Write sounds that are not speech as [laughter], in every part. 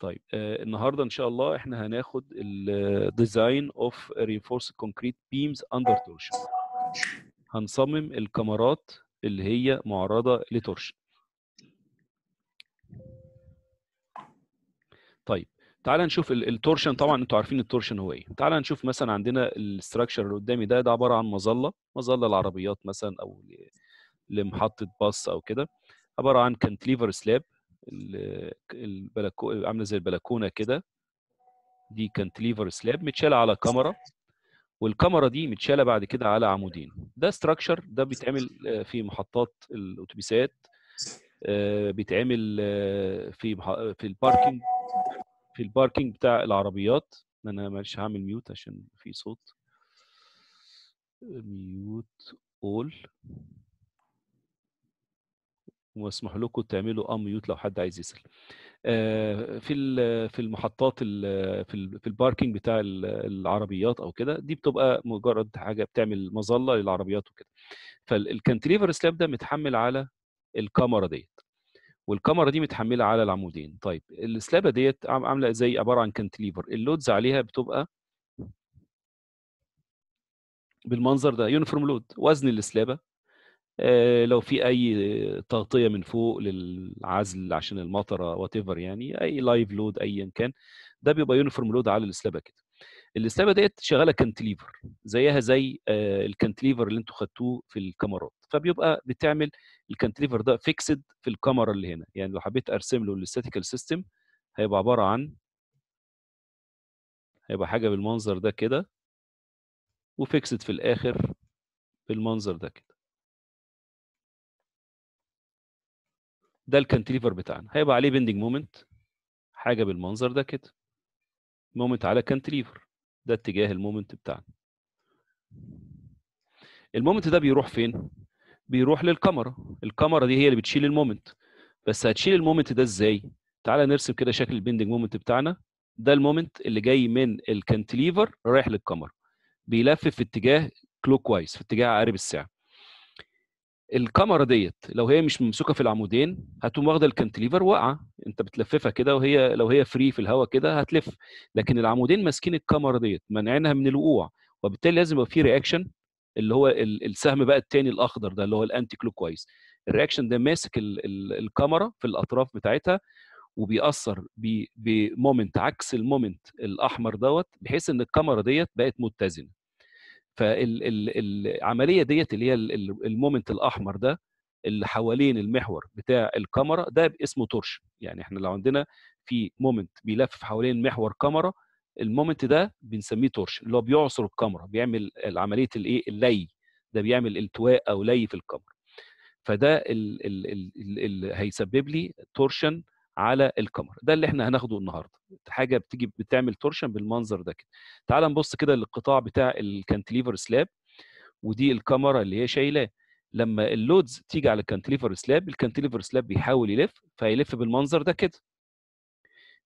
طيب آه النهارده ان شاء الله احنا هناخد الديزاين اوف رينفورس كونكريت بيمز اندر تورشن هنصمم الكاميرات اللي هي معرضه لتورشن طيب تعال نشوف التورشن طبعا انتوا عارفين التورشن هو ايه تعال نشوف مثلا عندنا الاستراكشر اللي قدامي ده ده عباره عن مظله مظله للعربيات مثلا او لمحطه باص او كده عباره عن كانتليفر سلاب البلكونه عامله زي البلكونه كده دي كانتليفر سلاب متشاله على كاميرا والكاميرا دي متشاله بعد كده على عمودين ده ستراكشر ده بيتعمل آه، في محطات الاتوبيسات آه، بيتعمل آه، في في الباركينج في الباركينج بتاع العربيات انا مش هعمل ميوت عشان في صوت ميوت اول ومسموح لكم تعملوا اميوت لو حد عايز يسال آه، في في المحطات في في الباركينج بتاع العربيات او كده دي بتبقى مجرد حاجه بتعمل مظله للعربيات وكده فالكانتليفر سلاب ده متحمل على الكاميرا ديت والكاميرا دي متحمله على العمودين طيب السلابه ديت عامله زي عباره عن كانتليفر اللودز عليها بتبقى بالمنظر ده يونيفورم لود وزن السلابه آه، لو في اي تغطيه من فوق للعزل عشان المطره وات يعني اي لايف لود ايا كان ده بيبقى يونيفورم لود على السلابه كده السلابه ديت شغاله كانتليفر زيها زي آه، الكانتليفر اللي انتوا خدتوه في الكاميرات فبيبقى بتعمل الكانتليفر ده فيكسد في الكاميرا اللي هنا يعني لو حبيت ارسم له الاستاتيكال سيستم هيبقى عباره عن هيبقى حاجه بالمنظر ده كده وفيكسد في الاخر بالمنظر ده كده ده الكانتليفر بتاعنا هيبقى عليه بيندنج مومنت حاجه بالمنظر ده كده مومنت على كانتليفر ده اتجاه المومنت بتاعنا المومنت ده بيروح فين بيروح للكاميرا الكاميرا دي هي اللي بتشيل المومنت بس هتشيل المومنت ده ازاي تعالى نرسم كده شكل البيندنج مومنت بتاعنا ده المومنت اللي جاي من الكانتليفر رايح للكاميرا بيلف في اتجاه كلوك وايز في اتجاه عقارب الساعه الكاميرا ديت لو هي مش ممسوكه في العمودين هتقوم واخده الكنتليفر واقعه انت بتلففها كده وهي لو هي فري في الهواء كده هتلف لكن العمودين ماسكين الكاميرا ديت مانعينها من الوقوع وبالتالي لازم يبقى في رياكشن اللي هو السهم بقى الثاني الاخضر ده اللي هو الانتي كلوك وايز الرياكشن ده ماسك الكاميرا في الاطراف بتاعتها وبيأثر بمومنت عكس المومنت الاحمر دوت بحيث ان الكاميرا ديت بقت متزنه فالعمليه ديت اللي هي المومنت الاحمر ده اللي حوالين المحور بتاع الكاميرا ده اسمه تورشن يعني احنا لو عندنا في مومنت بيلف حوالين محور كاميرا المومنت ده بنسميه تورشن اللي هو بيعصر الكاميرا بيعمل عمليه الايه اللي ده بيعمل التواء او لي في الكاميرا فده اللي هيسبب لي تورشن على الكمر ده اللي احنا هناخده النهارده حاجه بتيجي بتعمل تورشن بالمنظر ده كده تعال نبص كده للقطاع بتاع الكانتليفر سلاب ودي الكاميرا اللي هي شايلاه لما اللودز تيجي على الكانتليفر سلاب الكانتليفر سلاب بيحاول يلف فيلف بالمنظر ده كده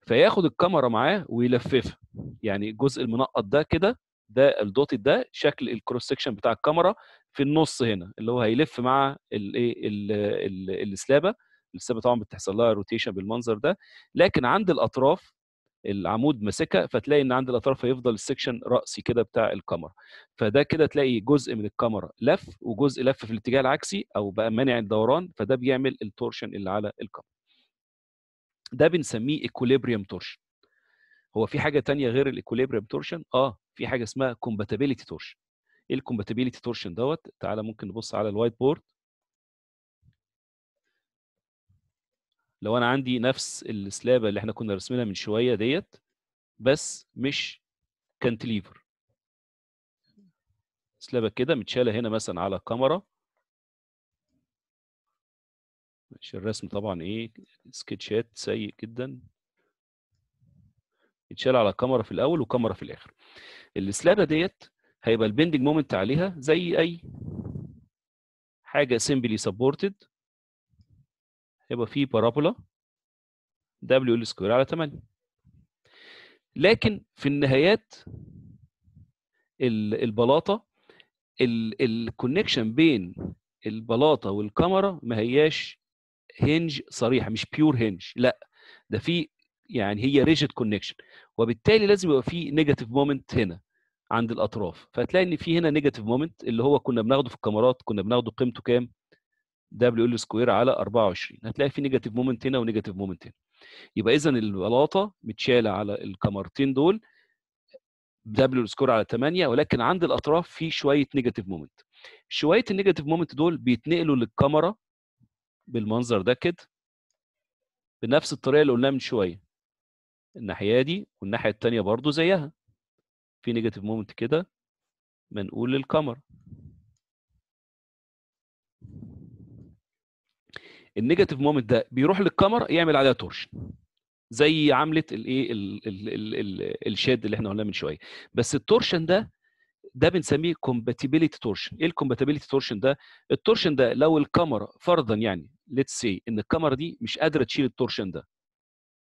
فياخد الكاميرا معاه ويلففها يعني الجزء المنقط ده كده ده الدوت ده شكل الكروس سكشن بتاع الكاميرا في النص هنا اللي هو هيلف مع الايه السلابه السبب طبعا بتحصل لها روتيشن بالمنظر ده لكن عند الاطراف العمود ماسكها فتلاقي ان عند الاطراف هيفضل السكشن راسي كده بتاع الكاميرا فده كده تلاقي جزء من الكاميرا لف وجزء لف في الاتجاه العكسي او بقى مانع الدوران فده بيعمل التورشن اللي على الكاميرا ده بنسميه ايكوليبريم تورشن هو في حاجه تانية غير الايكوليبريم تورشن اه في حاجه اسمها كومباتيبيليتي تورشن ايه الكومباتيبيليتي تورشن دوت تعالى ممكن نبص على الوايت بورد لو انا عندي نفس السلابه اللي احنا كنا رسمينها من شويه ديت بس مش كانتليفر سلابه كده متشاله هنا مثلا على كاميرا مش الرسم طبعا ايه سكتشات سيء جدا يتشال على كاميرا في الاول وكاميرا في الاخر السلابه ديت هيبقى البندنج مومنت عليها زي اي حاجه سيمبلي سبورتد يبقى في بارابولا دبليو ال سكوير على 8 لكن في النهايات البلاطه الكونكشن بين البلاطه والكاميرا ما هياش هنج صريحه مش بيور هنج لا ده في يعني هي ريجيد كونكشن وبالتالي لازم يبقى في نيجاتيف مومنت هنا عند الاطراف فهتلاقي ان في هنا نيجاتيف مومنت اللي هو كنا بناخده في الكاميرات كنا بناخده قيمته كام دبليو ال سكوير على 24 هتلاقي في نيجاتيف مومنت هنا ونيجاتيف مومنت هنا يبقى اذا البلاطه متشاله على الكمرتين دول دبليو سكوير على 8 ولكن عند الاطراف في شويه نيجاتيف مومنت شويه النيجاتيف مومنت دول بيتنقلوا للكاميرا بالمنظر ده كده بنفس الطريقه اللي قلناها من شويه الناحيه دي والناحيه الثانيه برضو زيها في نيجاتيف مومنت كده منقول للكاميرا النيجاتيف مومنت ده بيروح للكاميرا يعمل عليها تورشن زي عمله الايه الشاد اللي احنا قلناه من شويه بس التورشن ده ده بنسميه كومباتيبيليتي تورشن ايه الكومباتيبيليتي تورشن ده التورشن ده لو الكاميرا فرضا يعني ليتس سي ان الكاميرا دي مش قادره تشيل التورشن ده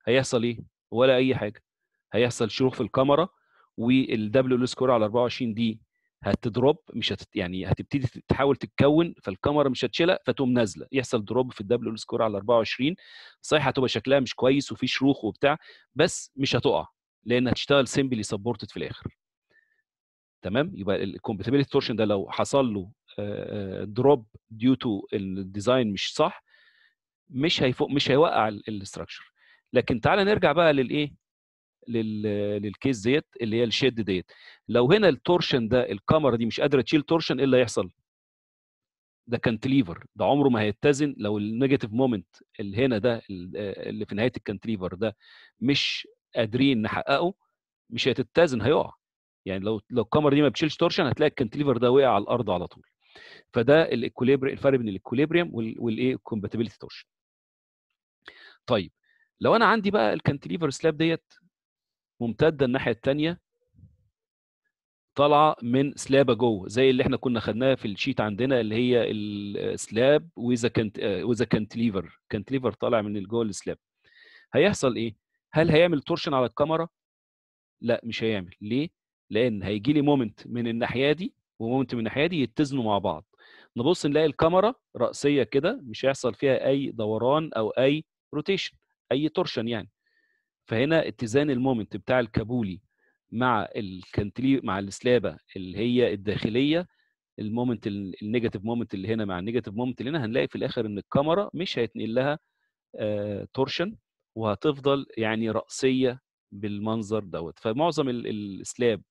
هيحصل ايه ولا اي حاجه هيحصل شروخ في الكاميرا والدبليو سكور سكوير على 24 دي هتدروب مش هت يعني هتبتدي تحاول تتكون فالكاميرا مش هتشيلها فتقوم نازله يحصل دروب في الدبل سكور على 24 صحيح هتبقى شكلها مش كويس وفي شروخ وبتاع بس مش هتقع لان هتشتغل سيمبلي سبورتد في الاخر تمام يبقى الكومباتيبلتي تورشن ده لو حصل له دروب ديو تو الديزاين مش صح مش هيفوق مش هيوقع الاستراكشر لكن تعالى نرجع بقى للايه للكيس ديت اللي هي الشد ديت لو هنا التورشن ده الكاميرا دي مش قادره تشيل تورشن ايه اللي هيحصل ده كانتليفر ده عمره ما هيتزن لو النيجاتيف مومنت اللي هنا ده اللي في نهايه الكانتليفر ده مش قادرين نحققه مش هتتزن هيقع يعني لو لو الكاميرا دي ما بتشيلش تورشن هتلاقي الكانتليفر ده وقع على الارض على طول فده الاكوليبر الفرق بين الاكوليبريم والايه كومباتيبلتي تورشن طيب لو انا عندي بقى الكانتليفر سلاب ديت ممتده الناحيه الثانيه طالعه من سلابه جوه زي اللي احنا كنا خدناها في الشيت عندنا اللي هي السلاب واذا كانت ليفر كانت ليفر طالع من جوه السلاب هيحصل ايه هل هيعمل تورشن على الكاميرا لا مش هيعمل ليه لان هيجي لي مومنت من الناحيه دي ومومنت من الناحيه دي يتزنوا مع بعض نبص نلاقي الكاميرا راسيه كده مش هيحصل فيها اي دوران او اي روتيشن اي تورشن يعني فهنا اتزان المومنت بتاع الكابولي مع الكنتلي مع السلابه اللي هي الداخليه المومنت النيجاتيف مومنت اللي هنا مع النيجاتيف مومنت اللي هنا هنلاقي في الاخر ان الكاميرا مش هيتنقل لها آه، تورشن وهتفضل يعني راسيه بالمنظر دوت فمعظم السلاب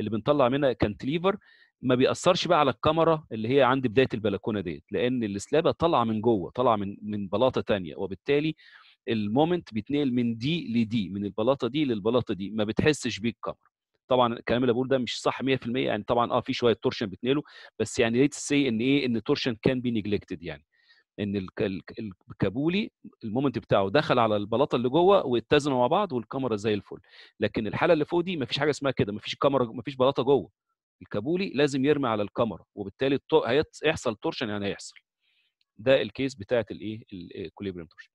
اللي بنطلع منها كانتليفر ما بيأثرش بقى على الكاميرا اللي هي عند بدايه البلكونه ديت لان السلابه طالعه من جوه طالعه من من بلاطه ثانيه وبالتالي المومنت بيتنقل من دي لدي من البلاطه دي للبلاطه دي ما بتحسش بيه الكاميرا طبعا الكلام اللي بقوله ده مش صح 100% يعني طبعا اه في شويه تورشن بتنقله بس يعني ليت سي ان ايه ان تورشن كان بي نجلكتد يعني ان الكابولي المومنت بتاعه دخل على البلاطه اللي جوه واتزنوا مع بعض والكاميرا زي الفل لكن الحاله اللي فوق دي ما فيش حاجه اسمها كده ما فيش كاميرا ما فيش بلاطه جوه الكابولي لازم يرمي على الكاميرا وبالتالي هيحصل تورشن يعني هيحصل ده الكيس بتاعت الايه الكوليبريم تورشن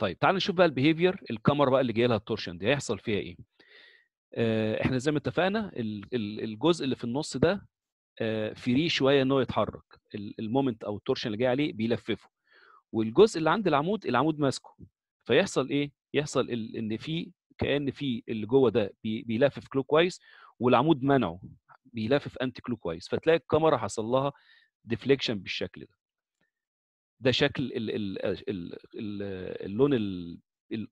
طيب تعال نشوف بقى البيهيفير الكاميرا بقى اللي جايه لها التورشن دي هيحصل فيها ايه آه، احنا زي ما اتفقنا الجزء اللي في النص ده فري آه، شويه ان هو يتحرك المومنت او التورشن اللي جاي عليه بيلففه والجزء اللي عند العمود العمود ماسكه فيحصل ايه يحصل ان في كان في اللي جوه ده بيلفف كلوك كويس والعمود منعه بيلفف انتي كلوك كويس فتلاقي الكاميرا حصل لها ديفليكشن بالشكل ده ده شكل آه، اللون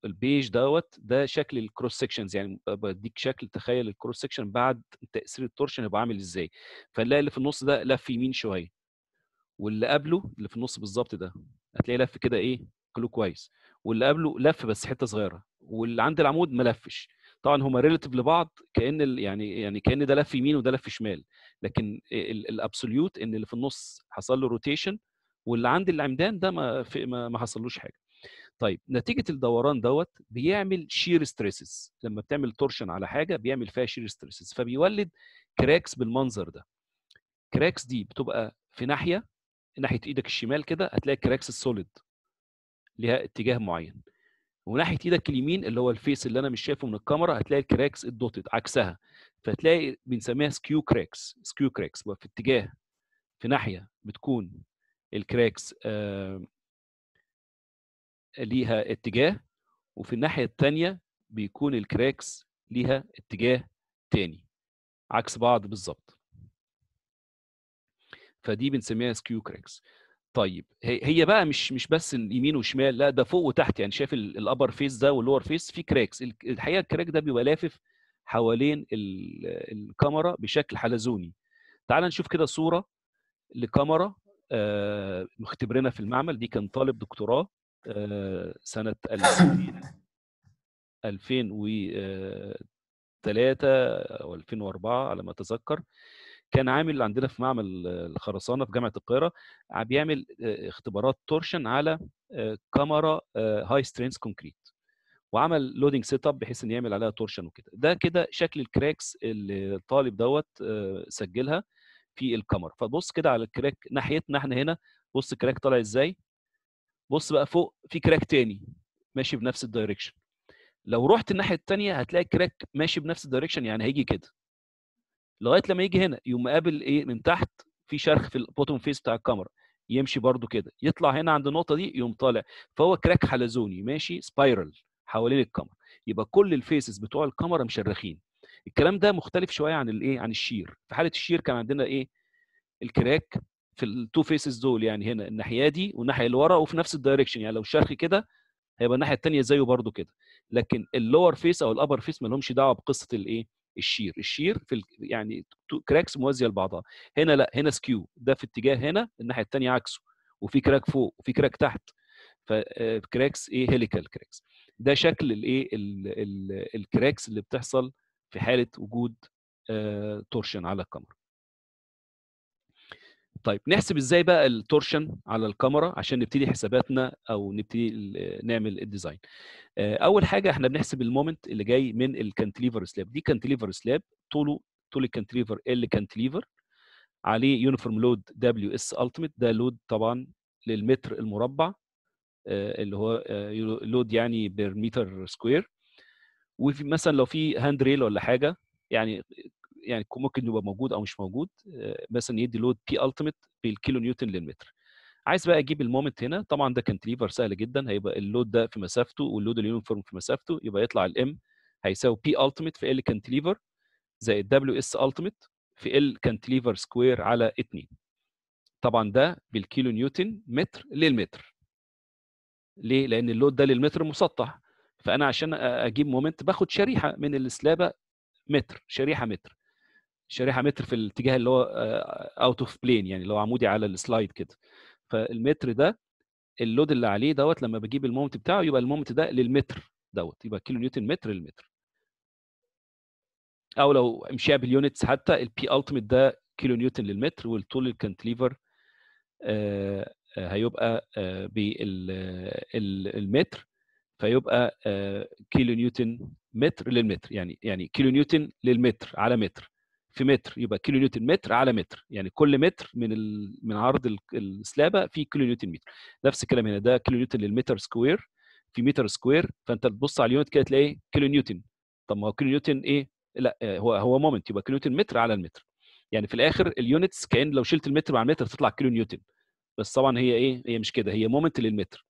البيج دوت ده شكل الكروس سكشنز يعني بديك شكل تخيل الكروس سكشن بعد تاثير التورشن هيبقى عامل ازاي فنلاقي اللي في النص ده لف يمين شويه واللي قبله اللي في النص بالظبط ده هتلاقيه لف كده ايه كله كويس واللي قبله لف بس حته صغيره واللي عند العمود ما لفش طبعا هما ريلاتيف لبعض كان يعني يعني كان ده لف يمين وده لف شمال لكن الابسوليوت ان اللي في النص حصل له روتيشن واللي عند العمدان ده ما في ما, ما حصلوش حاجه طيب نتيجه الدوران دوت بيعمل شير ستريسز لما بتعمل تورشن على حاجه بيعمل فيها شير ستريسز فبيولد كراكس بالمنظر ده كراكس دي بتبقى في ناحيه ناحيه ايدك الشمال كده هتلاقي كراكس السوليد ليها اتجاه معين وناحيه ايدك اليمين اللي هو الفيس اللي انا مش شايفه من الكاميرا هتلاقي الكراكس الدوتد عكسها فتلاقي بنسميها سكيو كراكس سكيو كراكس في اتجاه في ناحيه بتكون الكراكس آه، ليها اتجاه وفي الناحيه الثانيه بيكون الكراكس ليها اتجاه تاني عكس بعض بالظبط فدي بنسميها سكيو كراكس طيب هي بقى مش مش بس اليمين وشمال لا ده فوق وتحت يعني شايف الابر فيس ده واللور فيس في كراكس الحقيقه الكراك ده بيبقى لافف حوالين الكاميرا بشكل حلزوني تعال نشوف كده صوره لكاميرا آه، مختبرنا في المعمل دي كان طالب دكتوراه آه، سنه 2003 [laughs] او 2004 على ما اتذكر كان عامل عندنا في معمل الخرسانه في جامعه القاهره بيعمل آه، اختبارات تورشن على كاميرا هاي سترينث كونكريت وعمل لودنج سيت اب بحيث ان يعمل عليها تورشن وكده ده كده شكل الكراكس اللي الطالب دوت سجلها في القمر فبص كده على الكراك ناحيتنا احنا هنا بص الكراك طالع ازاي بص بقى فوق في كراك تاني ماشي بنفس الدايركشن لو رحت الناحيه الثانيه هتلاقي الكراك ماشي بنفس الدايركشن يعني هيجي كده لغايه لما يجي هنا يقوم قابل ايه من تحت في شرخ في البوتوم فيس بتاع الكاميرا يمشي برده كده يطلع هنا عند النقطه دي يقوم طالع فهو كراك حلزوني ماشي سبايرال حوالين الكاميرا يبقى كل الفيسز بتوع الكاميرا مشرخين الكلام ده مختلف شويه عن الايه عن الشير في حاله الشير كان عندنا ايه الكراك في التو فيسز دول يعني هنا الناحيه دي والناحيه اللي ورا وفي نفس الدايركشن يعني لو الشرخ كده هيبقى الناحيه الثانيه زيه برده كده لكن اللور فيس او الابر فيس ما لهمش دعوه بقصه الايه الشير الشير في ال... يعني كراكس موازيه لبعضها هنا لا هنا سكيو ده في اتجاه هنا الناحيه الثانيه عكسه وفي كراك فوق وفي كراك تحت فكراكس آه، ايه هيليكال كراكس ده شكل الايه الكراكس اللي بتحصل في حاله وجود آه، تورشن على الكاميرا طيب نحسب ازاي بقى التورشن على الكاميرا عشان نبتدي حساباتنا او نبتدي نعمل الديزاين آه، اول حاجه احنا بنحسب المومنت اللي جاي من الكانتليفر سلاب دي كانتليفر سلاب طوله طول الكانتليفر ال كانتليفر عليه يونيفورم لود دبليو اس التيميت ده لود طبعا للمتر المربع آه، اللي هو لود يعني بير متر سكوير وفي مثلا لو في هاند ريل ولا حاجه يعني يعني ممكن يبقى موجود او مش موجود آه، مثلا يدي لود بي التيميت بالكيلو نيوتن للمتر عايز بقى اجيب المومنت هنا طبعا ده كانتليفر سهل جدا هيبقى اللود ده في مسافته واللود اليونيفورم في مسافته يبقى يطلع الام هيساوي بي التيميت في ال كانتليفر زائد دبليو اس التيميت في ال كانتليفر سكوير على 2 طبعا ده بالكيلو نيوتن متر للمتر ليه لان اللود ده للمتر مسطح فانا عشان اجيب مومنت باخد شريحه من السلابه متر شريحه متر شريحه متر في الاتجاه اللي هو اوت اوف بلين يعني اللي هو عمودي على السلايد كده فالمتر ده اللود اللي عليه دوت لما بجيب المومنت بتاعه يبقى المومنت ده للمتر دوت يبقى كيلو نيوتن متر للمتر او لو امشيها باليونتس حتى البي التيميت ده كيلو نيوتن للمتر والطول الكانتليفر هيبقى بالمتر فيبقى آه، كيلو نيوتن متر للمتر يعني يعني كيلو نيوتن للمتر على متر في متر يبقى كيلو نيوتن متر على متر يعني كل متر من ال... من عرض السلابه في كيلو نيوتن متر نفس الكلام هنا ده كيلو نيوتن للمتر سكوير في متر سكوير فانت تبص على اليونت كده تلاقي كيلو نيوتن طب ما هو كيلو نيوتن ايه لا آه، هو هو مومنت يبقى كيلو نيوتن متر على المتر يعني في الاخر اليونتس كان لو شلت المتر مع المتر تطلع كيلو نيوتن بس طبعا هي ايه هي مش كده هي مومنت للمتر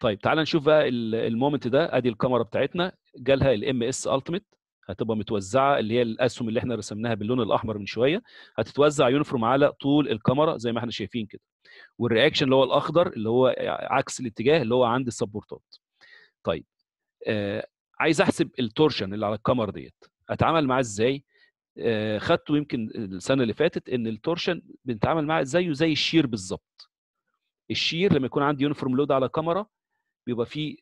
طيب تعال نشوف بقى المومنت ده ادي الكاميرا بتاعتنا جالها الام اس التيميت هتبقى متوزعه اللي هي الاسهم اللي احنا رسمناها باللون الاحمر من شويه هتتوزع يونيفورم على طول الكاميرا زي ما احنا شايفين كده والرياكشن اللي هو الاخضر اللي هو عكس الاتجاه اللي هو عند السبورتات طيب آه عايز احسب التورشن اللي على الكاميرا ديت اتعامل معاه ازاي آه خدته يمكن السنه اللي فاتت ان التورشن بنتعامل معاه زيه زي الشير بالظبط الشير لما يكون عندي يونيفورم لود على كاميرا بيبقى فيه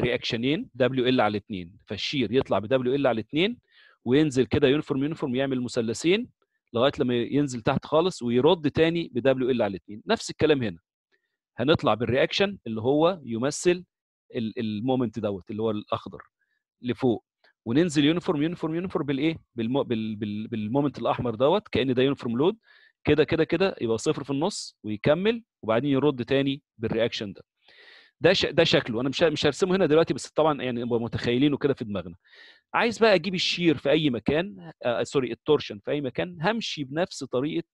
رياكشنين دبليو ال على 2 فالشير يطلع بدبليو ال على 2 وينزل كده يونيفورم يونيفورم يعمل مثلثين لغايه لما ينزل تحت خالص ويرد تاني بدبليو ال على 2 نفس الكلام هنا هنطلع بالرياكشن اللي هو يمثل المومنت دوت اللي هو الاخضر لفوق وننزل يونيفورم يونيفورم يونيفورم بالايه بالمو بال بال بالمومنت الاحمر دوت كان ده يونيفورم لود كده كده كده يبقى صفر في النص ويكمل وبعدين يرد تاني بالرياكشن ده ده ش... ده شكله انا مش مش هرسمه هنا دلوقتي بس طبعا يعني نبقى متخيلينه كده في دماغنا عايز بقى اجيب الشير في اي مكان آه سوري آه، التورشن في اي مكان همشي بنفس طريقه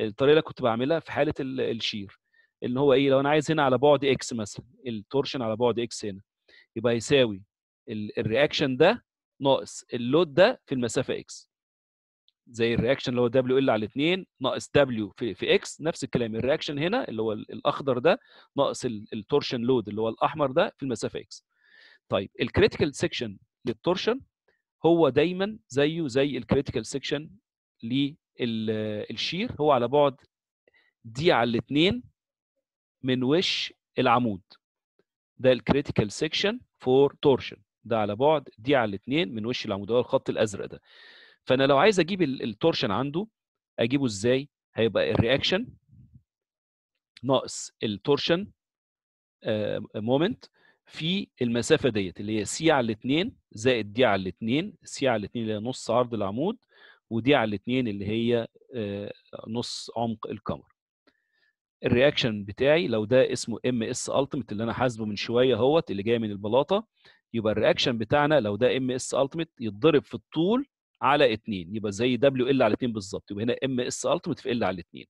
الطريقه اللي كنت بعملها في حاله ال... الشير اللي هو ايه لو انا عايز هنا على بعد اكس مثلا التورشن على بعد اكس هنا يبقى يساوي الرياكشن ده ناقص اللود ده في المسافه اكس زي الرياكشن اللي هو دبليو ال على 2 ناقص دبليو في في اكس نفس الكلام الرياكشن هنا اللي هو الاخضر ده ناقص التورشن لود اللي هو الاحمر ده في المسافه اكس طيب الكريتيكال سيكشن للتورشن هو دايما زيه زي الكريتيكال سيكشن للشير هو على بعد دي على الاثنين من وش العمود ده الكريتيكال سيكشن فور تورشن ده على بعد دي على الاثنين من وش العمود هو الخط الازرق ده فانا لو عايز اجيب التورشن عنده اجيبه ازاي هيبقى الرياكشن ناقص التورشن مومنت آه، في المسافه ديت اللي هي سي على 2 زائد دي على 2 سي على 2 اللي هي نص عرض العمود ودي على 2 اللي هي آه، نص عمق القمر الرياكشن بتاعي لو ده اسمه ام اس التيميت اللي انا حاسبه من شويه اهوت اللي جاي من البلاطه يبقى الرياكشن بتاعنا لو ده ام اس التيميت يتضرب في الطول على 2 يبقى زي دبليو ال على 2 بالظبط يبقى هنا ام اس التيمت في ال على 2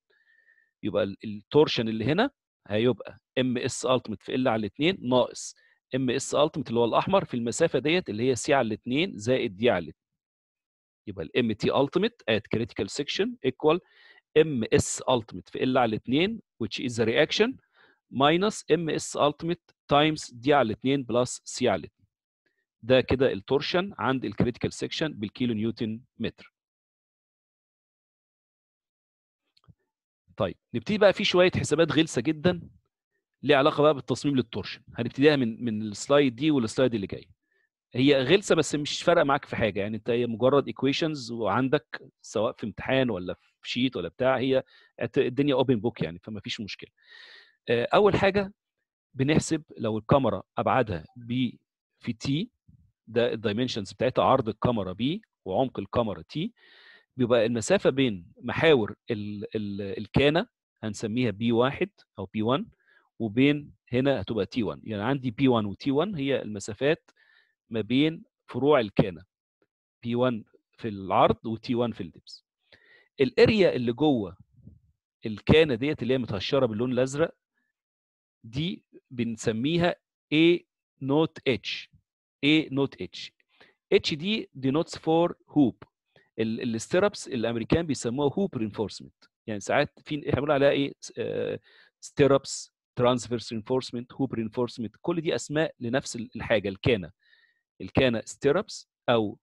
يبقى التورشن اللي هنا هيبقى ام اس التيمت في ال على 2 ناقص ام اس التيمت اللي هو الاحمر في المسافه ديت اللي هي سي على 2 زائد دي على 2 يبقى الام تي التيمت ات كريتيكال سيكشن ايكوال ام اس التيمت في ال على 2 which is the reaction minus اس التيمت تايمز دي على 2 بلس سي على 2 ده كده التورشن عند الكريتيكال سيكشن بالكيلو نيوتن متر طيب نبتدي بقى في شويه حسابات غلسه جدا ليها علاقه بقى بالتصميم للتورشن هنبتديها من من السلايد دي والسلايد اللي جاي هي غلسه بس مش فارقه معاك في حاجه يعني انت هي مجرد ايكويشنز وعندك سواء في امتحان ولا في شيت ولا بتاع هي الدنيا اوبن بوك يعني فما فيش مشكله آه، اول حاجه بنحسب لو الكاميرا ابعادها ب في تي ده الدايمنشنز بتاعتها عرض الكاميرا بي وعمق الكاميرا تي بيبقى المسافه بين محاور ال ال الكانه هنسميها بي 1 او بي 1 وبين هنا هتبقى تي 1 يعني عندي بي 1 وتي 1 هي المسافات ما بين فروع الكانه بي 1 في العرض وتي 1 في الدبس الاريا اللي جوه الكانه ديت اللي هي متهشره باللون الازرق دي بنسميها A نوت H A نوت H. H دي denotes for hoop. الستيربس الامريكان بيسموها hoop reinforcement. يعني ساعات في يعملوا عليها ايه؟ ستربس، ترانسفيرس آه، reinforcement، hoop reinforcement، كل دي اسماء لنفس الحاجه الكانه. الكانه ستربس او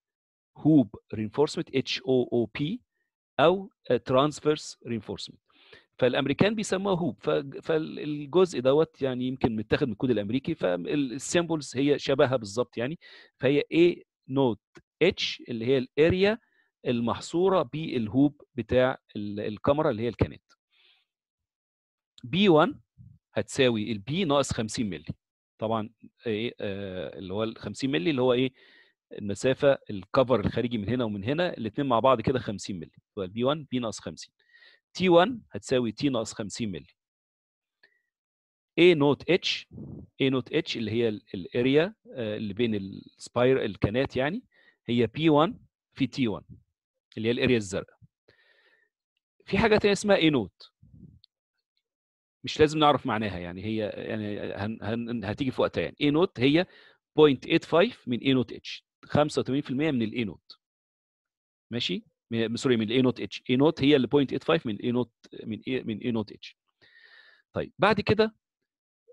hoop reinforcement H O O P او ترانسفيرس آه، reinforcement. فالامريكان بيسموها هوب فالجزء دوت يعني يمكن متاخد من الكود الامريكي فالسيمبلز هي شبهها بالظبط يعني فهي A نوت اتش اللي هي الاريا المحصوره بالهوب بتاع الكاميرا اللي هي الكانت بي 1 هتساوي البي ناقص 50 مللي طبعا ايه آه اللي هو ال 50 مللي اللي هو ايه المسافه الكفر الخارجي من هنا ومن هنا الاثنين مع بعض كده 50 مللي يبقى البي 1 بي ناقص 50 تي 1 هتساوي تي ناقص 50 مللي A نوت اتش A نوت اتش اللي هي الاريا آه، اللي بين السباير الكنات يعني هي P1 في T1 اللي هي الاريا الزرقاء في حاجه تانية اسمها A نوت مش لازم نعرف معناها يعني هي يعني هن هن هتيجي في وقتها يعني A نوت هي 0.85 من A نوت اتش 85% من ال A نوت ماشي من سوري من الاي نوت اتش اي نوت هي اللي 0.85 من الاي نوت من اي من اي نوت اتش طيب بعد كده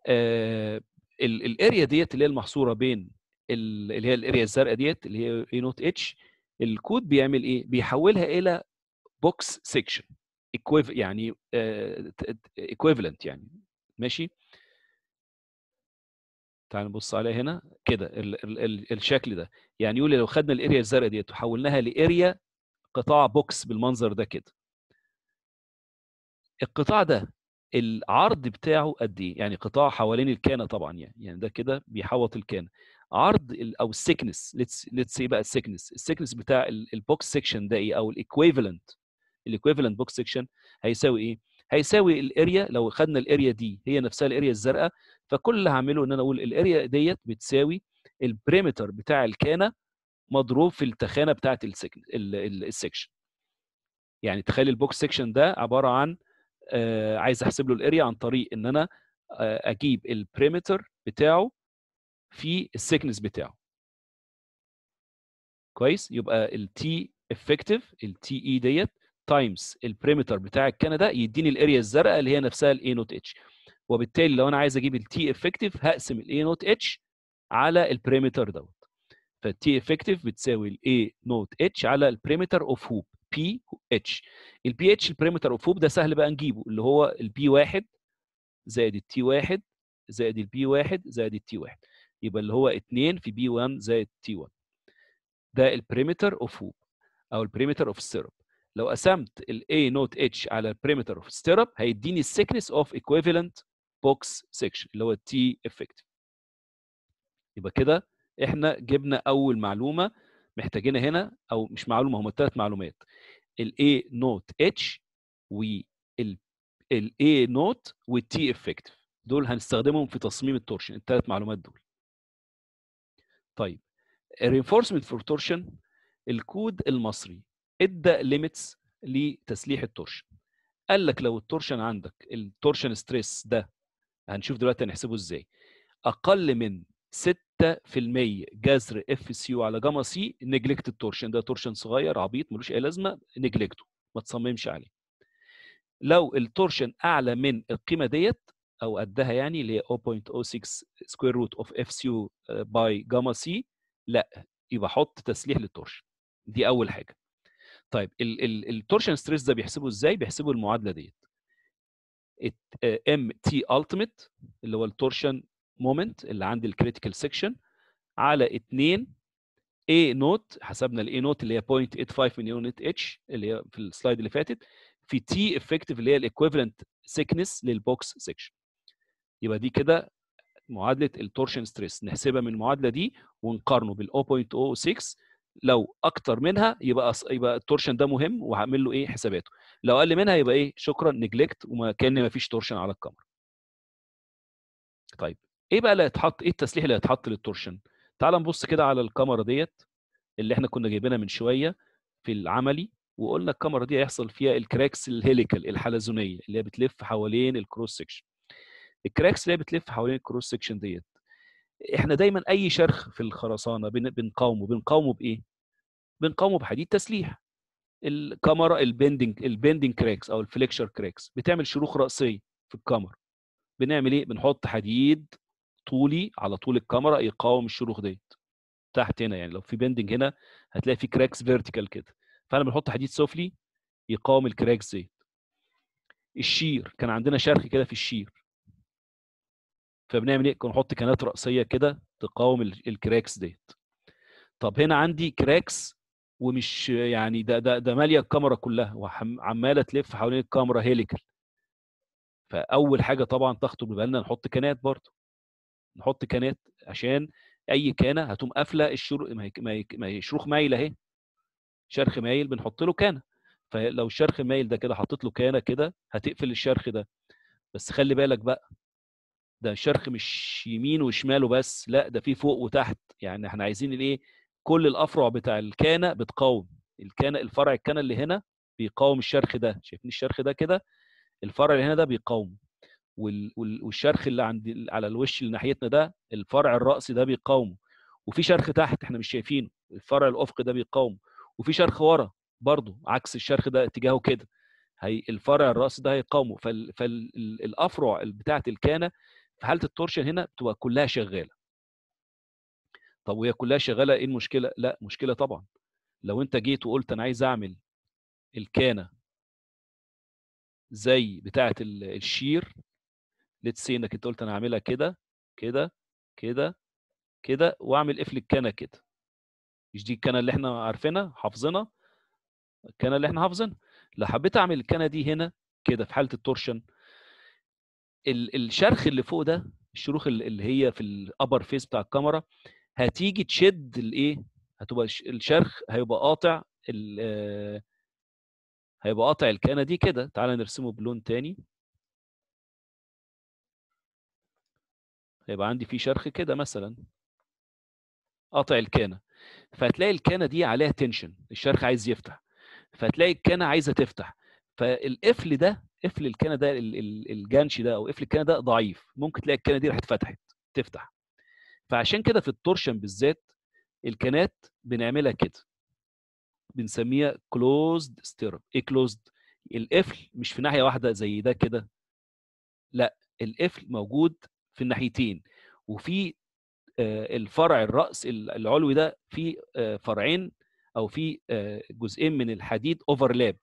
آه الاريا ديت اللي هي المحصوره بين اللي هي الاريا الزرقاء ديت اللي هي اي نوت اتش الكود بيعمل ايه بيحولها الى بوكس سيكشن يعني ايكويفالنت آه، يعني ماشي تعال نبص عليها هنا كده الشكل ده يعني يقول لو خدنا الاريا الزرقاء ديت وحولناها لاريا قطاع بوكس بالمنظر ده كده القطاع ده العرض بتاعه قد ايه يعني قطاع حوالين الكانه طبعا يعني يعني ده كده بيحوط الكانه عرض او السكنس ليتس سي بقى السكنس السكنس بتاع البوكس سيكشن ده ايه او الايكويفالنت الايكويفالنت بوكس سيكشن هيساوي ايه هيساوي الاريا لو خدنا الاريا دي هي نفسها الاريا الزرقاء فكل اللي هعمله ان انا اقول الاريا ديت بتساوي البريمتر بتاع الكانه مضروب في التخانه بتاعه السكشن يعني تخيل البوكس سكشن ده عباره عن آه، عايز احسب له الاريا عن طريق ان انا آه، اجيب البريمتر بتاعه في السكنس بتاعه كويس يبقى التي افكتيف التي اي ديت تايمز البريمتر بتاع الكندا يديني الاريا الزرقاء اللي هي نفسها الاي نوت اتش وبالتالي لو انا عايز اجيب التي افكتيف هقسم الاي نوت اتش على البريمتر دوت فالتي آه، افكتيف بتساوي الاي نوت اتش على البريمتر اوف هوب بي اتش البي اتش البريمتر اوف هوب ده سهل بقى نجيبه اللي هو البي واحد زائد التي واحد زائد البي واحد زائد التي واحد يبقى اللي هو 2 في بي 1 زائد تي 1 ده البريمتر اوف هوب او البريمتر اوف السيرب لو قسمت ال A نوت اتش على البريمتر اوف السيرب هيديني السكنس اوف ايكويفالنت بوكس سيكشن اللي هو T افكتيف يبقى كده احنا جبنا اول معلومه محتاجينها هنا او مش معلومه هم ثلاث معلومات الاي نوت اتش والاي نوت والتي افكتيف دول هنستخدمهم في تصميم التورشن الثلاث معلومات دول طيب reinforcement for torsion الكود المصري ادى ليميتس لتسليح التورشن قال لك لو التورشن عندك التورشن ستريس ده هنشوف دلوقتي هنحسبه ازاي اقل من 6 جذر اف سي على جاما سي نجلكت التورشن ده تورشن صغير عبيط ملوش اي لازمه نجلكته ما تصممش عليه لو التورشن اعلى من القيمه ديت او قدها يعني اللي هي 0.06 سكوير روت اوف اف سيو باي جاما سي لا يبقى حط تسليح للتورشن دي اول حاجه طيب التورشن ستريس ده بيحسبه ازاي بيحسبه المعادله ديت ام تي التيميت اللي هو التورشن مومنت اللي عند الكريتيكال سيكشن على 2 A نوت حسبنا الاي نوت اللي هي 0.85 من يونت اتش اللي هي في السلايد اللي فاتت في تي افكتيف اللي هي الايكويفالنت سيكنس للبوكس سيكشن يبقى دي كده معادله التورشن ستريس نحسبها من المعادله دي ونقارنه بال 0.06 لو اكتر منها يبقى يبقى التورشن ده مهم وهعمل له ايه حساباته لو اقل منها يبقى ايه شكرا نجلكت وما كان ما فيش تورشن على الكاميرا طيب ايه بقى اللي هيتحط ايه التسليح اللي هيتحط للتورشن تعال نبص كده على الكاميرا ديت اللي احنا كنا جايبينها من شويه في العملي وقلنا الكاميرا دي هيحصل فيها الكراكس الهيليكال الحلزونيه اللي هي بتلف حوالين الكروس سكشن الكراكس اللي هي بتلف حوالين الكروس سكشن ديت احنا دايما اي شرخ في الخرسانه بنقاومه بنقاومه بايه بنقاومه بحديد تسليح الكاميرا البندنج البندنج كراكس او الفليكشر كراكس بتعمل شروخ راسيه في الكاميرا بنعمل ايه بنحط حديد طولي على طول الكاميرا يقاوم الشروخ ديت تحت هنا يعني لو في بندنج هنا هتلاقي في كراكس فيرتيكال كده فانا بنحط حديد سفلي يقاوم الكراكس ديت الشير كان عندنا شرخ كده في الشير فبنعمل ايه؟ بنحط كنات راسيه كده تقاوم الكراكس ديت طب هنا عندي كراكس ومش يعني ده ده ده ماليه الكاميرا كلها وعماله تلف حوالين الكاميرا هيليكال فاول حاجه طبعا تخطر ببالنا نحط كنات برضه نحط كانات عشان اي كانه هتقوم قافله الشر... ما, هي... ما يشروخ مايل اهي شرخ مايل بنحط له كانه فلو الشرخ مايل ده كده حطيت له كانه كده هتقفل الشرخ ده بس خلي بالك بقى ده الشرخ مش يمين وشماله بس لا ده في فوق وتحت يعني احنا عايزين الايه كل الافرع بتاع الكانه بتقاوم الكانه الفرع الكانه اللي هنا بيقاوم الشرخ ده شايفين الشرخ ده كده الفرع اللي هنا ده بيقاومه والشرخ اللي عند على الوش اللي ناحيتنا ده الفرع الراسي ده بيقاومه وفي شرخ تحت احنا مش شايفينه الفرع الافقي ده بيقاومه وفي شرخ ورا برضه عكس الشرخ ده اتجاهه كده هي الفرع الراسي ده هيقاومه فالافرع بتاعه الكانه في حاله التورشن هنا بتبقى كلها شغاله طب وهي كلها شغاله ايه المشكله لا مشكله طبعا لو انت جيت وقلت انا عايز اعمل الكانه زي بتاعه الشير ليتس سي انك انت قلت انا هعملها كده كده كده كده واعمل قفل الكنه كده مش دي الكنه اللي احنا عارفينها حافظينها الكنه اللي احنا حافظينها لو حبيت اعمل الكنه دي هنا كده في حاله التورشن الشرخ اللي فوق ده الشروخ اللي هي في الابر فيس بتاع الكاميرا هتيجي تشد الايه هتبقى الشرخ هيبقى قاطع آه، هيبقى قاطع الكنه دي كده تعالى نرسمه بلون تاني هيبقى عندي في شرخ كده مثلا قاطع الكانه فهتلاقي الكانه دي عليها تنشن الشرخ عايز يفتح فهتلاقي الكانه عايزه تفتح فالقفل ده قفل الكانه ده الجنش ده او قفل الكانه ده ضعيف ممكن تلاقي الكانه دي راحت فتحت تفتح فعشان كده في التورشن بالذات الكانات بنعملها كده بنسميها كلوزد ستيرب ايه كلوزد القفل مش في ناحيه واحده زي ده كده لا القفل موجود في الناحيتين وفي آه، الفرع الراس العلوي ده في آه، فرعين او في آه، جزئين من الحديد اوفرلاب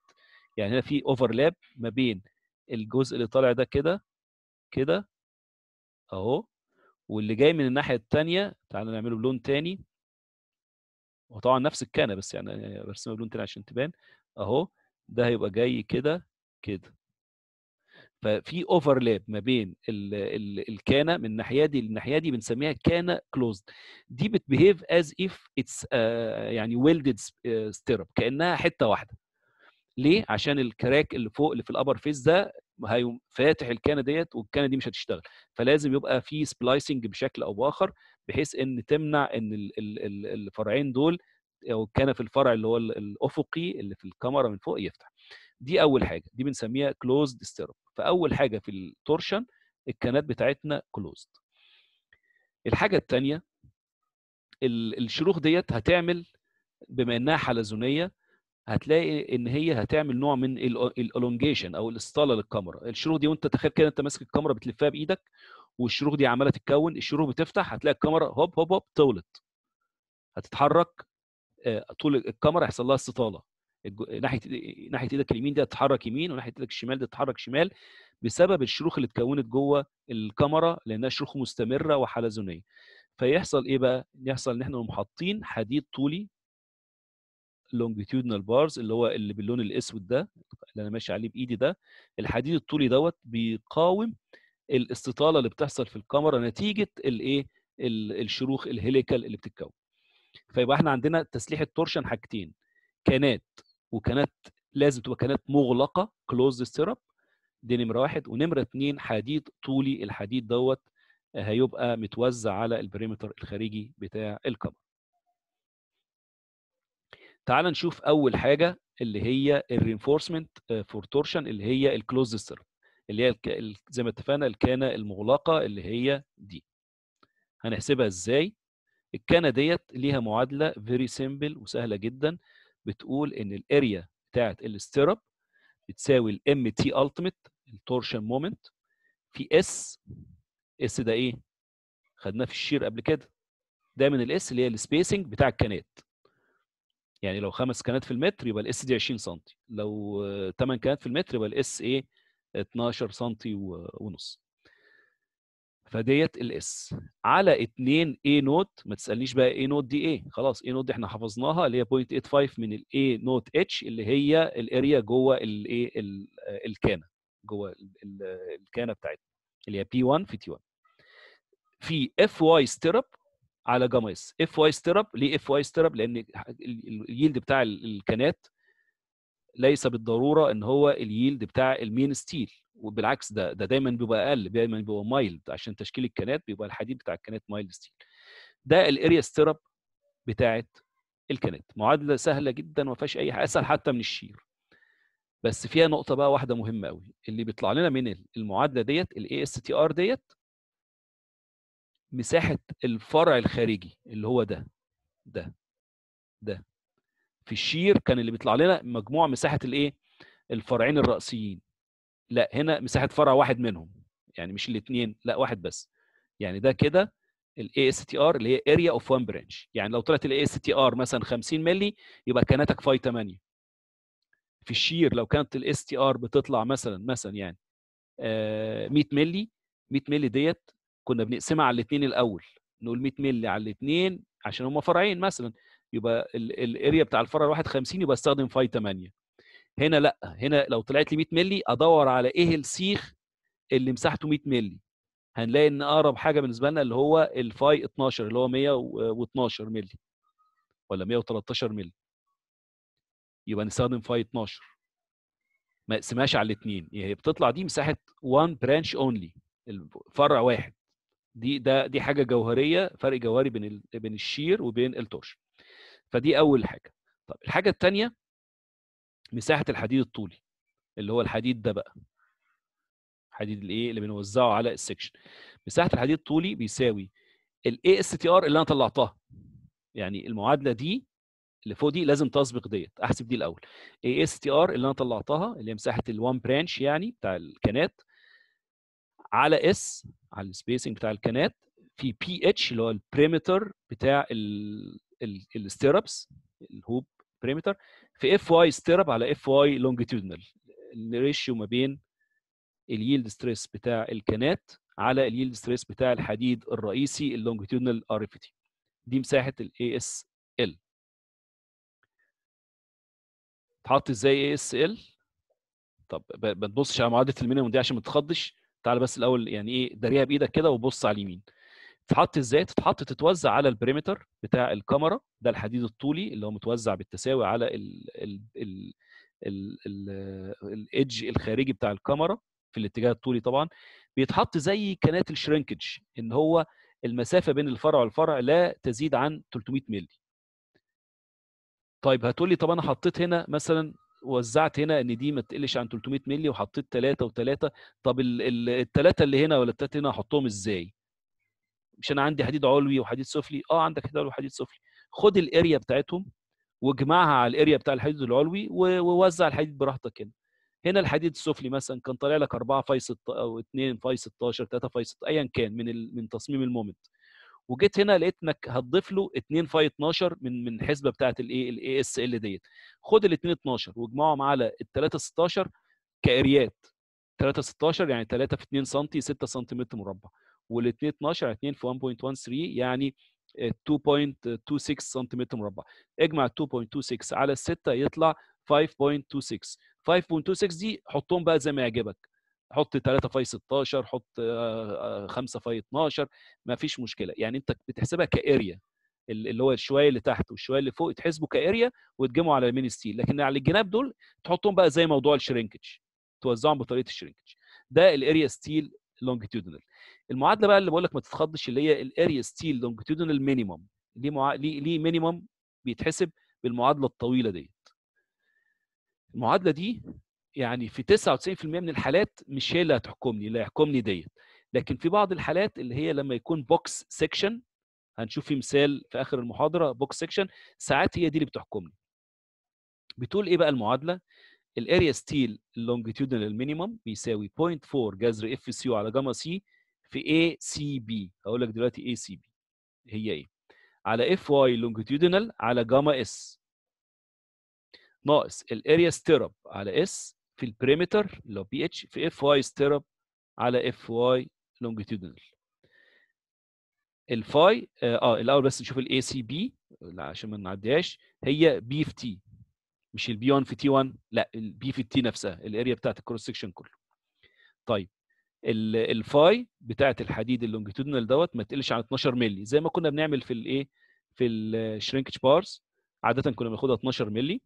يعني هنا في اوفرلاب ما بين الجزء اللي طالع ده كده كده اهو واللي جاي من الناحيه الثانيه تعالى نعمله بلون ثاني وطبعا نفس الكنه بس يعني برسمها بلون ثاني عشان تبان اهو ده هيبقى جاي كده كده ففي اوفرلاب ما بين ال الكانه من الناحيه دي للناحيه دي بنسميها كانه كلوزد دي بتبيهيف از اف آه، اتس يعني ويلدد ستيرب آه، كانها حته واحده ليه عشان الكراك اللي فوق اللي في الابر فيس ده هيقوم فاتح الكانه ديت والكانه دي مش هتشتغل فلازم يبقى في سبلايسنج بشكل او باخر بحيث ان تمنع ان الفرعين دول او الكانه في الفرع اللي هو الافقي اللي في الكاميرا من فوق يفتح دي اول حاجه دي بنسميها كلوزد ستيرب فاول حاجه في التورشن الكنات بتاعتنا كلوزد الحاجه الثانيه الشروخ ديت هتعمل بما انها حلزونيه هتلاقي ان هي هتعمل نوع من الالونجيشن او الاصطاله للكاميرا الشروخ دي وانت تخيل كده انت ماسك الكاميرا بتلفها بايدك والشروخ دي عماله تتكون الشروخ بتفتح هتلاقي الكاميرا هوب هوب هوب طولت هتتحرك آه، طول الكاميرا يحصل لها استطاله ناحيه ناحيه ايدك اليمين دي تتحرك يمين وناحيه ايدك الشمال دي تتحرك شمال بسبب الشروخ اللي اتكونت جوه الكاميرا لانها شروخ مستمره وحلزونيه فيحصل ايه بقى يحصل ان احنا نقوم حاطين حديد طولي لونجتيودنال بارز اللي هو اللي باللون الاسود ده اللي انا ماشي عليه بايدي ده الحديد الطولي دوت بيقاوم الاستطاله اللي بتحصل في الكاميرا نتيجه الايه الشروخ الهيليكال اللي بتتكون فيبقى احنا عندنا تسليح التورشن حاجتين كانات وكانت لازم تبقى كانت مغلقه كلوزد سيرب دي نمره واحد ونمره اثنين حديد طولي الحديد دوت هيبقى متوزع على البريمتر الخارجي بتاع القمر. تعال نشوف اول حاجه اللي هي الرينفورسمنت فور تورشن اللي هي الكلوز سيرب اللي هي زي ما اتفقنا الكانه المغلقه اللي هي دي. هنحسبها ازاي؟ الكانه ديت ليها معادله فيري سيمبل وسهله جدا بتقول ان الاريا بتاعت الاستيرب بتساوي الام تي التيميت التورشن مومنت في اس اس ده ايه؟ خدناه في الشير قبل كده ده من الاس اللي هي السبيسنج بتاع الكنات يعني لو خمس كنات في المتر يبقى الاس دي 20 سم لو ثمان كنات في المتر يبقى الاس ايه 12 سم ونص فديت الاس على 2 اي نوت ما تسالنيش بقى اي نوت دي ايه خلاص اي نوت دي احنا حفظناها اللي هي 0.85 من الاي نوت اتش اللي هي الاريا جوه الايه الكانه جوه الكانه بتاعتنا اللي هي بي 1 في تي 1 في اف واي ستيرب على جاما اس اف واي ستيرب ليه اف واي ستيرب لان اليلد بتاع الكانات ليس بالضروره ان هو اليلد بتاع المين ستيل وبالعكس ده ده دايما بيبقى اقل دايما بيبقى مايلد عشان تشكيل الكنات بيبقى الحديد بتاع الكنات مايلد ستيل ده الاريا ستيرب بتاعت الكنات معادله سهله جدا وما فيهاش اي اسهل حتى من الشير بس فيها نقطه بقى واحده مهمه قوي اللي بيطلع لنا من المعادله ديت الاي اس تي ار ديت مساحه الفرع الخارجي اللي هو ده ده ده في الشير كان اللي بيطلع لنا مجموع مساحه الايه الفرعين الرئيسيين لا هنا مساحه فرع واحد منهم يعني مش الاثنين لا واحد بس يعني ده كده الاي اس تي ار اللي هي اريا اوف وان برانش يعني لو طلعت الاي اس تي ار مثلا 50 مللي يبقى كانتك فاي 8 في الشير لو كانت الاس تي ار بتطلع مثلا مثلا يعني 100 آه، مللي 100 مللي ديت كنا بنقسمها على الاثنين الاول نقول 100 مللي على الاثنين عشان هم فرعين مثلا يبقى الاريا بتاع الفرع الواحد 50 يبقى استخدم فاي 8 هنا لا هنا لو طلعت لي 100 مللي ادور على ايه السيخ اللي مساحته 100 مللي هنلاقي ان اقرب حاجه بالنسبه لنا اللي هو الفاي 12 اللي هو 112 مللي ولا 113 مللي يبقى نستخدم فاي 12 ما اقسمهاش على الاثنين هي يعني بتطلع دي مساحه 1 برانش اونلي الفرع واحد دي ده دي حاجه جوهريه فرق جوهري بين بين الشير وبين التورشن فدي اول حاجه طب الحاجه الثانيه مساحه الحديد الطولي اللي هو الحديد ده بقى حديد الايه اللي بنوزعه على السكشن مساحه الحديد الطولي بيساوي الاي اس تي ار اللي انا طلعتها يعني المعادله دي اللي فوق دي لازم تسبق ديت احسب دي الاول اي اس تي ار اللي انا طلعتها اللي هي مساحه الوان برانش يعني بتاع الكنات على اس على السبيسنج بتاع الكنات في بي اتش اللي هو البريمتر بتاع الستيربس الهوب بريمتر في اف واي ستيرب على اف واي لونجيتودنال الريشيو ما بين اليلد ستريس بتاع الكنات على اليلد ستريس بتاع الحديد الرئيسي اللونجيتودنال ار اف تي دي مساحه الاي اس ال اتحط ازاي اي اس ال طب ما تبصش على معادله المينيموم دي عشان ما تتخضش تعال بس الاول يعني ايه داريها بايدك كده وبص على اليمين تتحط ازاي تتحط تتوزع على البريمتر بتاع الكاميرا ده الحديد الطولي اللي هو متوزع بالتساوي على الايدج الخارجي بتاع الكاميرا في الاتجاه الطولي طبعا بيتحط زي كانات الشرينكج ان هو المسافه بين الفرع والفرع لا تزيد عن 300 مللي طيب هتقول لي طب انا حطيت هنا مثلا وزعت هنا ان دي ما تقلش عن 300 مللي وحطيت ثلاثه وثلاثه طب الثلاثه اللي هنا ولا الثلاثه هنا هحطهم ازاي؟ مش انا عندي حديد علوي وحديد سفلي اه عندك حديد علوي وحديد سفلي خد الاريا بتاعتهم واجمعها على الاريا بتاع الحديد العلوي ووزع الحديد براحتك هنا هنا الحديد السفلي مثلا كان طالع لك 4 فاي 6 او 2 فاي 16 3 فاي 6 ايا كان من ال... من تصميم المومنت وجيت هنا لقيت انك هتضيف له 2 فاي 12 من من الحسبه بتاعه الايه الاي اس ال ديت خد ال 2 12 واجمعهم على ال 3 16 كاريات 3 16 يعني 3 في 2 سم 6 سم مربع والاثنين 12 2 يعني في 1.13 يعني 2.26 سنتيمتر مربع اجمع 2.26 على 6 يطلع 5.26 5.26 دي حطهم بقى زي ما يعجبك حط 3 فاي 16 حط 5 فاي 12 ما فيش مشكله يعني انت بتحسبها كاريا اللي هو الشويه اللي تحت والشويه اللي فوق تحسبوا كاريا وتجمعه على المين ستيل لكن على الجناب دول تحطهم بقى زي موضوع الشرينكج توزعهم بطريقه الشرينكج ده الاريا ستيل لونجيتيودنال المعادله بقى اللي بقول لك ما تتخضش اللي هي الاريا ستيل لونجتيودنال مينيمم ليه مع... ليه ليه مينيمم بيتحسب بالمعادله الطويله ديت المعادله دي يعني في 99% من الحالات مش هي اللي هتحكمني اللي هيحكمني ديت لكن في بعض الحالات اللي هي لما يكون بوكس سيكشن هنشوف في مثال في اخر المحاضره بوكس سيكشن ساعات هي دي اللي بتحكمني بتقول ايه بقى المعادله الاريا ستيل لونجتيودنال مينيموم بيساوي 0.4 جذر اف سي على جاما سي في اي سي بي هقول لك دلوقتي اي سي بي هي ايه على اف واي لونجيتيودينال على جاما اس ناقص الاريا ستيرب على اس في البريمتر اللي هو بي اتش في اف واي ستيرب على اف واي لونجيتيودينال الفاي اه الاول بس نشوف الاي سي بي عشان ما نعديهاش هي بي في تي مش البي 1 في تي 1 لا البي في تي نفسها الاريا بتاعت الكروس سكشن كله طيب الفاي بتاعه الحديد اللونجيتودنال دوت ما تقلش عن 12 مللي زي ما كنا بنعمل في الايه في الشرينكج بارز عاده كنا بناخدها 12 مللي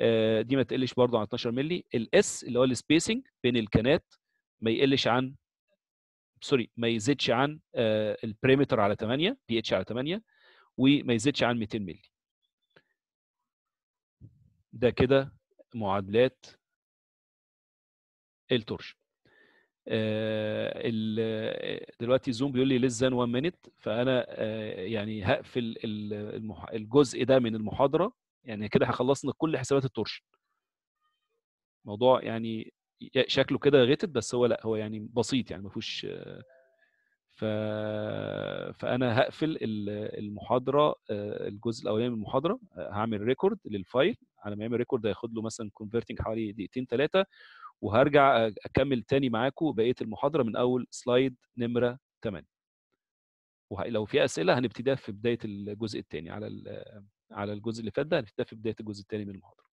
آه، دي ما تقلش برضو عن 12 مللي الاس اللي هو السبيسنج بين الكنات ما يقلش عن سوري ما يزيدش عن آه، البريمتر على 8 دي اتش على 8 وما يزيدش عن 200 مللي ده كده معادلات التورشن آه، آه، دلوقتي زوم بيقول لي ليس ذان 1 مينيت فانا آه، يعني هقفل الجزء ده من المحاضره يعني كده هخلصنا كل حسابات التورشن موضوع يعني شكله كده غتت بس هو لا هو يعني بسيط يعني ما فيهوش ف... فانا هقفل المحاضره الجزء الاولاني من المحاضره هعمل ريكورد للفايل على ما يعمل ريكورد هياخد له مثلا كونفرتنج حوالي دقيقتين ثلاثه وهرجع اكمل تاني معاكم بقيه المحاضره من اول سلايد نمره 8 ولو في اسئله هنبتديها في بدايه الجزء الثاني على على الجزء اللي فات ده هنبتديها في بدايه الجزء الثاني من المحاضره